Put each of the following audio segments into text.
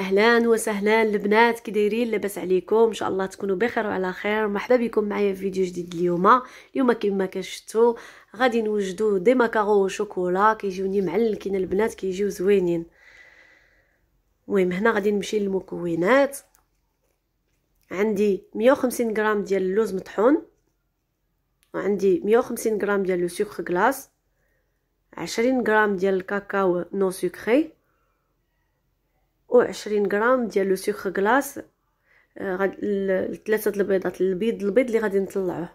اهلا وسهلا البنات كي دايرين لاباس عليكم ان شاء الله تكونوا بخير وعلى خير مرحبا بكم معايا في فيديو جديد اليوم اليوم كما كشفتوا غادي نوجدوا دي ماكارو شوكولا كيجيوني معلكين البنات كيجيو زوينين المهم هنا غادي نمشي للمكونات عندي 150 غرام ديال اللوز مطحون وعندي 150 غرام ديال لو سكر كلاص 20 غرام ديال الكاكاو نو سكري 20 غرام ديال لو سوخ كلاص آه، ثلاثه البيضات البيض البيض اللي غادي نطلعوه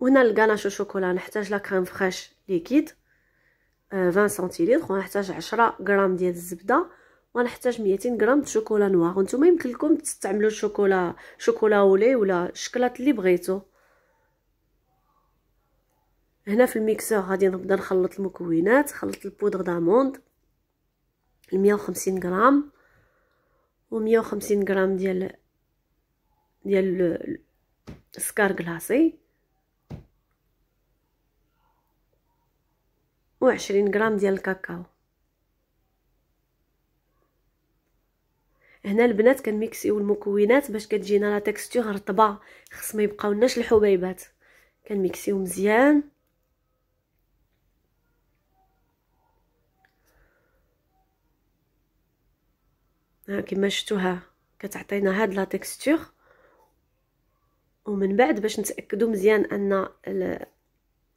وهنا الكناش شوكولا نحتاج لا كريم فريش ليكيد 20 آه، سنتيلتر ونحتاج 10 غرام ديال الزبده ونحتاج 200 غرام الشوكولا نوار وانتم يمكن لكم تستعملوا الشوكولا شوكولا اولي ولا الشكلاط اللي بغيتو هنا في الميكسور غادي نبدا نخلط المكونات خلطت البودر داموند المية وخمسين غرام ومية وخمسين غرام ديال ديال السكر كلاصي وعشرين غرام ديال الكاكاو هنا البنات كنميكسيو المكونات باش كتجينا لا تيكستور رطبه خص ما يبقاولناش الحبيبات كنميكسيو مزيان كما شفتوها كتعطينا هاد لا تيكستور ومن بعد باش نتاكدوا مزيان ان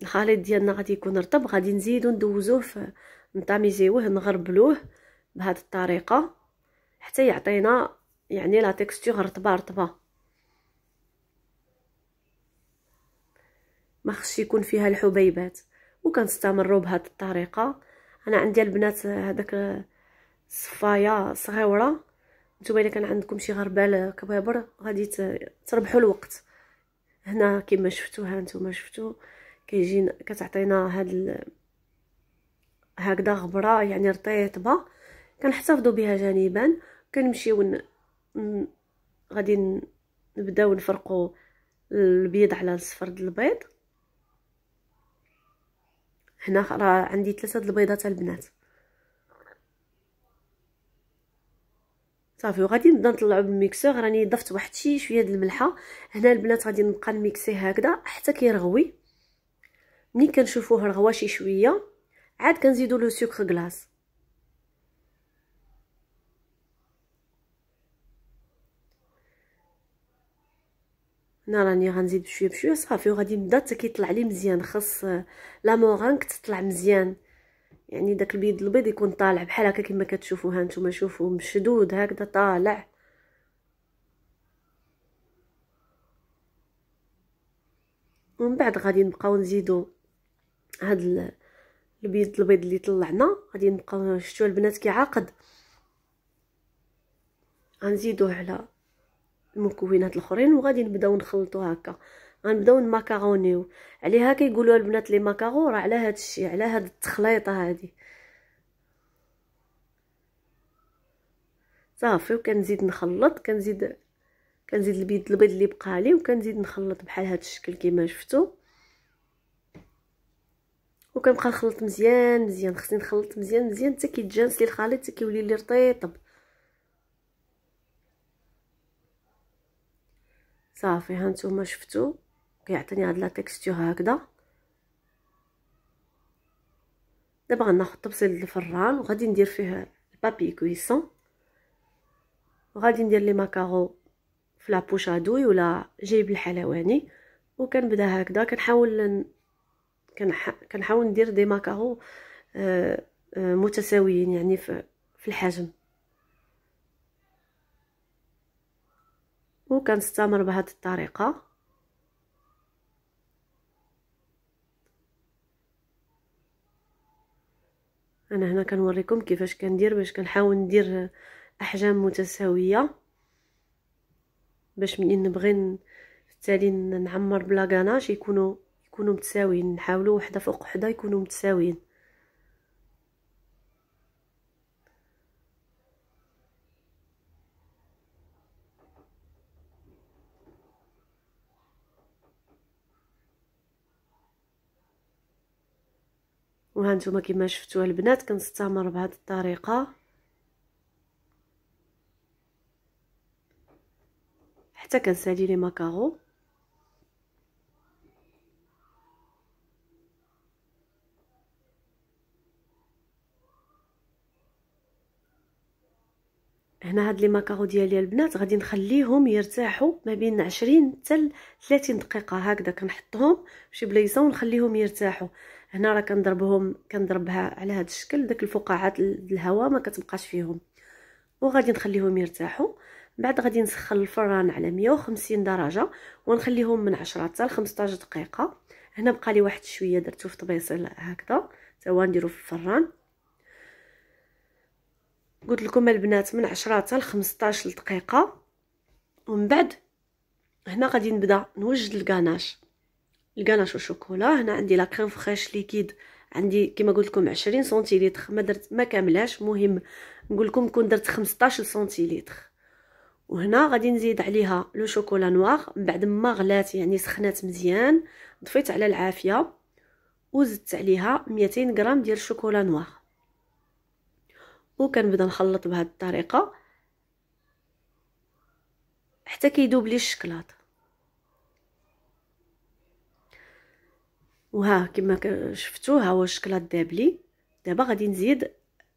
الخليط ديالنا غادي يكون رطب غادي نزيدو ندوزوه في نطاميزيوه نغربلوه بهاد الطريقه حتى يعطينا يعني لا تيكستور رطبه رطبه ما خصش يكون فيها الحبيبات وكنستمروا بهاد الطريقه انا عندي البنات هذاك صفايه صغيوره نتوما الا كان عندكم شي غربال كبابر غادي تربحوا الوقت هنا كما شفتوا ها نتوما شفتوا كيجينا كتعطينا هاد ال... هكذا غبره يعني رطيبه كنحتفظوا بها جانبا كنمشيو ون... غادي نبداو نفرقوا البيض على الصفر د البيض هنا راه عندي ثلاثه البيضات البنات صافي وغادي نبدا نطلعو بالميكسور راني ضفت واحد شي شويه د الملحه هنا البنات غادي نبقى نميكسي هكذا حتى كيرغوي ملي كنشوفوه رغوا شي شويه عاد كنزيدو لو سكر كلاص هنا راني غنزيد بشويه بشويه صافي وغادي نبدا حتى كيطلع لي مزيان خاص لا مورانك تطلع مزيان يعني داك البيض البيض يكون طالع بحال هكا كما كتشوفوا ها نتوما شوفوا مشدود هكذا طالع ومن بعد غادي نبقاو نزيدو هاد البيض البيض اللي طلعنا غادي نبقاو شتو البنات كيعاقد غنزيدوه على المكونات الاخرين وغادي نبداو نخلطو هكا غنبداو نماكارونيو عليها كيقولوها البنات لي ماكارو راه على هذا الشيء على هاد التخليطه هادي صافي وكنزيد نخلط كنزيد كنزيد البيض البيض اللي بقى لي وكنزيد نخلط بحال هاد الشكل كما شفتوا وكنبقى نخلط مزيان مزيان خصني نخلط مزيان مزيان حتى كيتجانس لي الخليط حتى كيولي لي رطيطب صافي هانتوما شفتوا كيعطيني هاد لا تيكستور هكذا دابا غناخد طبسيل الفران وغادي ندير فيه البابي كويسون وغادي ندير لي ماكارو في لابوش ادوي ولا جيب الحلواني وكنبدا هكذا كنحاول كنحاول ندير دي ماكارو آه، آه، متساويين يعني في, في الحجم وكنستمر بهذه الطريقه انا هنا كنوريكم كيفاش كندير باش كنحاول ندير احجام متساويه باش منين نبغي التالي نعمر بلاكاناش يكونوا يكونوا متساويين نحاولوا وحده فوق وحده يكونوا متساويين وها نتوما كما شفتوا البنات كنستمر بهذه الطريقه حتى كنسالي لي ماكارو هنا هاد لي ماكارو ديالي البنات غادي نخليهم يرتاحوا ما بين 20 حتى 30 دقيقه هكذا كنحطهم فشي بلايصه ونخليهم يرتاحوا هنا راه كنضربهم كنضربها على هذا الشكل داك الفقاعات الهواء ما كتبقاش فيهم وغادي نخليهم يرتاحوا بعد غادي نسخن الفران على 150 درجه ونخليهم من 10 حتى ل 15 دقيقه هنا بقى لي واحد شويه درتو في طبيصل هكذا حتى هو نديرو في الفران قلت لكم البنات من 10 حتى ل 15 دقيقه ومن بعد هنا غادي نبدا نوجد الكاناش الكناش والشوكولا هنا عندي لا كريم فريش ليكيد عندي كما قلت لكم 20 سنتيلتر ما درت ما كاملاش مهم نقول لكم كون درت 15 سنتيلتر وهنا غادي نزيد عليها لو شوكولا نوار من بعد ما غلات يعني سخنات مزيان ضفيت على العافيه وزدت عليها 200 غرام ديال الشوكولا نوار وكنبدا نخلط بهذه الطريقه حتى كيدوب لي الشكلاط وها كما شفتو ها هو الشكل الدابلي دابا غادي نزيد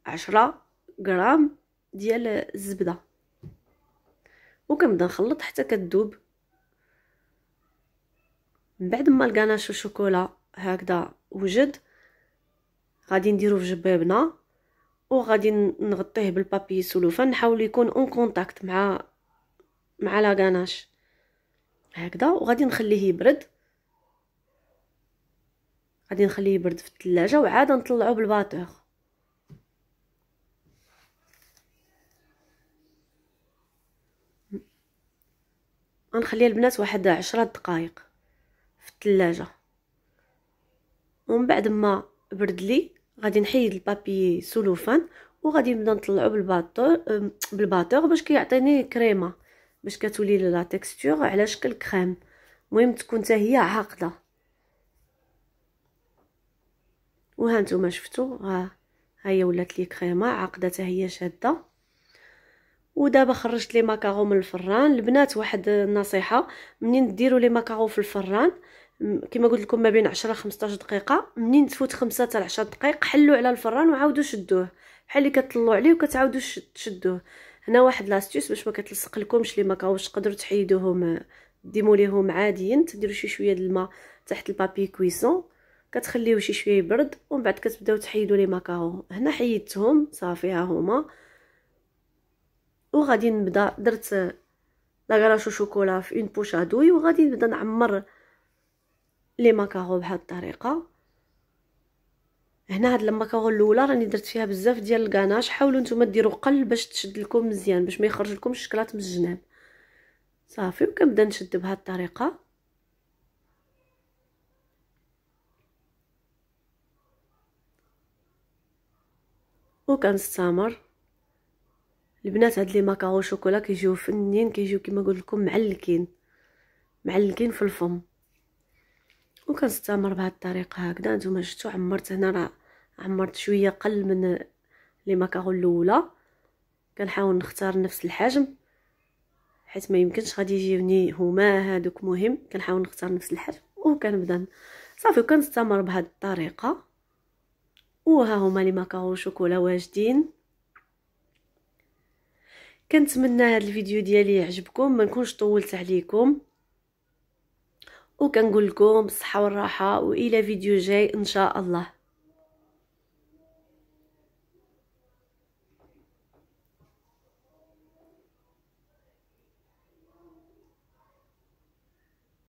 عشرة غرام ديال الزبده وكنبدا نخلط حتى كتذوب من بعد ما الكناش والشوكولا هكذا وجد غادي نديرو في جبابنا وغادي نغطيه بالبابي سولوفان نحاول يكون اون كونتاكت مع مع لا هكذا وغادي نخليه يبرد غادي نخليه يبرد في الثلاجه وعاد نطلعو بالباتور غنخلي البنات واحد عشرة دقائق في الثلاجه ومن بعد ما برد لي غادي نحيد البابي سولوفان وغادي نبدا نطلعو بالباتور بالباتور باش كيعطيني كريمه باش كتولي لا تيكستور على شكل كريم المهم تكون حتى هي عاقده وها نتوما شفتوا ها هي ولات لي كريمه عقده هي شاده ودابا خرجت لي ماكارون من الفران البنات واحد النصيحه منين ديروا لي ماكارون في الفران كما قلت لكم ما بين 10 15 دقيقه منين تفوت 5 حتى 10 دقائق حلوا على الفران وعاودوا شدوه بحال اللي كتطلعوا عليه وكتعاودوا تشدوه هنا واحد لاستيوس باش ما كتلصق لكمش لي ماكاوش تقدروا تحيدوهم ديمو ليهم عاديين تديروا شي شويه د الماء تحت البابي كويسون كتخليوه شي شويه يبرد ومن بعد كتبداو تحيدوا لي ماكارون هنا حيدتهم صافي ها هما وغادي نبدا درت غراشو شوكولا في اون بوشا دوي وغادي نبدا نعمر لي ماكارون بهاد الطريقه هنا هاد الماكارون الاولى راني درت فيها بزاف ديال الكاناش حاولوا نتوما ديروا قل باش تشد لكم مزيان باش ما يخرج لكم الشكلاط من الجناب صافي وكنبدا نشد بهاد الطريقه وكنستمر البنات هاد لي ماكارو شوكولا كيجيو فنين كيجيو كيما قلت لكم معلكين معلكين في الفم وكنستمر بهاد الطريقه هكذا نتوما شفتوا عمرت هنا راه عمرت شويه قل من لي ماكارو الاولى كنحاول نختار نفس الحجم حيت ما يمكنش غادي يجيوني هما هادوك مهم كنحاول نختار نفس الحجم وكنبدا صافي وكنستمر بهاد الطريقه وها هما لي ماكارون شوكولا واجدين كنتمنى هذا الفيديو ديالي يعجبكم ما نكونش طولت عليكم وكنقول لكم بالصحه والراحه والى فيديو جاي ان شاء الله